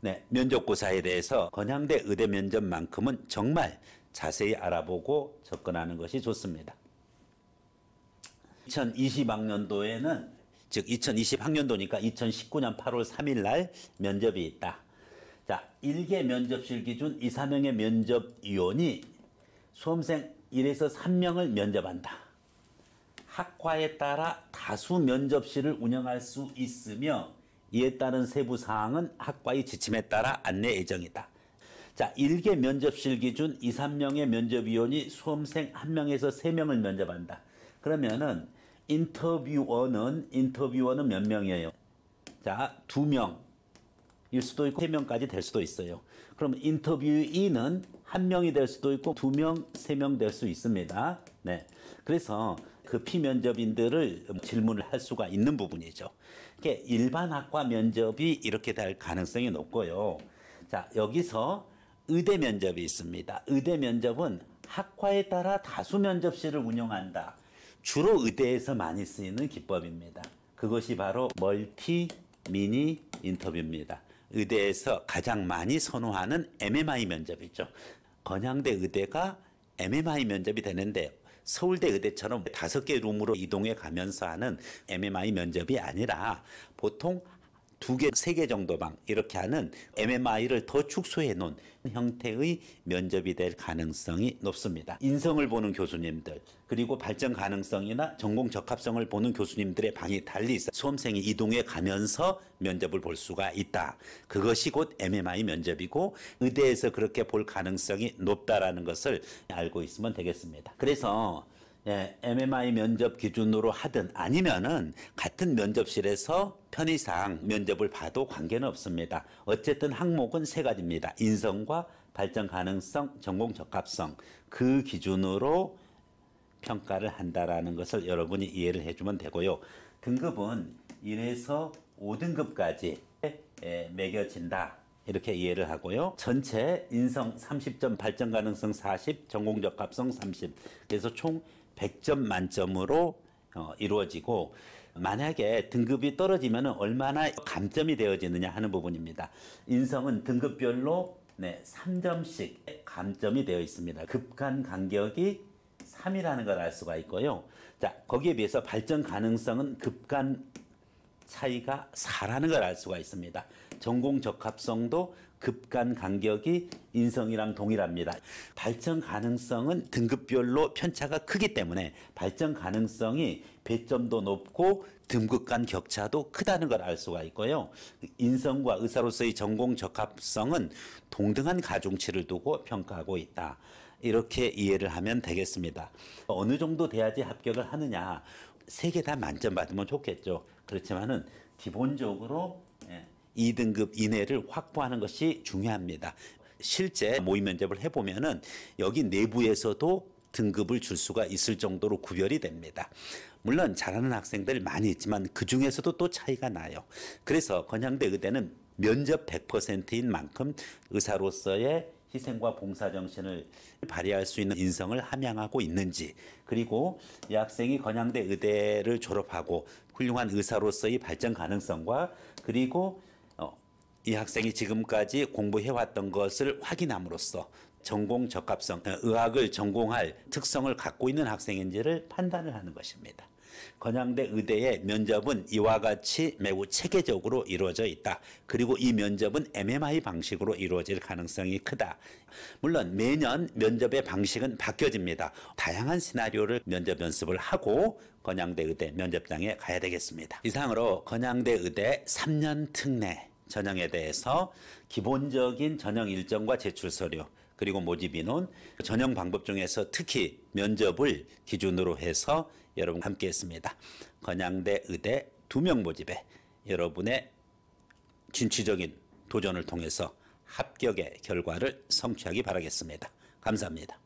네, 면접고사에 대해서 건양대 의대 면접만큼은 정말 자세히 알아보고 접근하는 것이 좋습니다. 2020학년도에는 즉 2020학년도니까 2019년 8월 3일 날 면접이 있다. 자, 1개 면접실 기준 2, 4명의 면접위원이 수험생 1에서 3명을 면접한다. 학과에 따라 다수 면접실을 운영할 수 있으며 이에 따른 세부 사항은 학과의 지침에 따라 안내 예정이다. 자, 1개 면접실 기준 2, 3명의 면접위원이 수험생 1명에서 3명을 면접한다. 그러면은 인터뷰원은 인터뷰원은 몇 명이에요? 자, 2명. 일 수도 있고 3명까지 될 수도 있어요. 그럼 인터뷰인은 한 명이 될 수도 있고 두 명, 세 명 될 수 있습니다. 네. 그래서 그 피면접인들을 질문을 할 수가 있는 부분이죠. 이게 일반 학과 면접이 이렇게 될 가능성이 높고요. 자, 여기서 의대 면접이 있습니다. 의대 면접은 학과에 따라 다수 면접실을 운영한다. 주로 의대에서 많이 쓰이는 기법입니다. 그것이 바로 멀티 미니 인터뷰입니다. 의대에서 가장 많이 선호하는 MMI 면접이죠. 건양대 의대가 MMI 면접이 되는데 서울대 의대처럼 다섯 개 룸으로 이동해 가면서 하는 MMI 면접이 아니라 보통 두 개, 세 개정도만 이렇게 하는 MMI를 더 축소해 놓은 형태의 면접이 될 가능성이 높습니다. 인성을 보는 교수님들, 그리고 발전 가능성이나 전공 적합성을 보는 교수님들의 방이 달리 있어 수험생이 이동해 가면서 면접을 볼 수가 있다. 그것이 곧 MMI 면접이고 의대에서 그렇게 볼 가능성이 높다라는 것을 알고 있으면 되겠습니다. 그래서 예, MMI 면접 기준으로 하든 아니면은 같은 면접실에서 편의상 면접을 봐도 관계는 없습니다. 어쨌든 항목은 세 가지입니다. 인성과 발전 가능성, 전공 적합성. 그 기준으로 평가를 한다라는 것을 여러분이 이해를 해주면 되고요. 등급은 1에서 5등급까지 예, 매겨진다. 이렇게 이해를 하고요. 전체 인성 30점, 발전 가능성 40, 전공 적합성 30. 그래서 총 100점 만점으로 어, 이루어지고 만약에 등급이 떨어지면 얼마나 감점이 되어지느냐 하는 부분입니다. 인성은 등급별로 네, 3점씩 감점이 되어 있습니다. 급간 간격이 3이라는 걸 알 수가 있고요. 자, 거기에 비해서 발전 가능성은 급간 차이가 4라는 걸 알 수가 있습니다. 전공 적합성도 급간 간격이 인성이랑 동일합니다. 발전 가능성은 등급별로 편차가 크기 때문에 발전 가능성이 배점도 높고 등급 간 격차도 크다는 걸 알 수가 있고요. 인성과 의사로서의 전공 적합성은 동등한 가중치를 두고 평가하고 있다. 이렇게 이해를 하면 되겠습니다. 어느 정도 돼야지 합격을 하느냐. 세개다 만점 받으면 좋겠죠. 그렇지만은 기본적으로 2등급 예, 이내를 확보하는 것이 중요합니다. 실제 모의 면접을 해보면은 여기 내부에서도 등급을 줄 수가 있을 정도로 구별이 됩니다. 물론 잘하는 학생들 많이 있지만 그 중에서도 또 차이가 나요. 그래서 건양대 의대는 면접 100%인 만큼 의사로서의 희생과 봉사 정신을 발휘할 수 있는 인성을 함양하고 있는지 그리고 이 학생이 건양대 의대를 졸업하고 훌륭한 의사로서의 발전 가능성과 그리고 어, 이 학생이 지금까지 공부해왔던 것을 확인함으로써 전공 적합성, 어, 의학을 전공할 특성을 갖고 있는 학생인지를 판단을 하는 것입니다. 건양대 의대의 면접은 이와 같이 매우 체계적으로 이루어져 있다. 그리고 이 면접은 MMI 방식으로 이루어질 가능성이 크다. 물론 매년 면접의 방식은 바뀌어집니다. 다양한 시나리오를 면접 연습을 하고 건양대 의대 면접장에 가야 되겠습니다. 이상으로 건양대 의대 3년 특례 전형에 대해서 기본적인 전형 일정과 제출 서류 그리고 모집 인원 그 전형 방법 중에서 특히 면접을 기준으로 해서 여러분 함께 했습니다. 건양대 의대 두 명 모집에 여러분의 진취적인 도전을 통해서 합격의 결과를 성취하기 바라겠습니다. 감사합니다.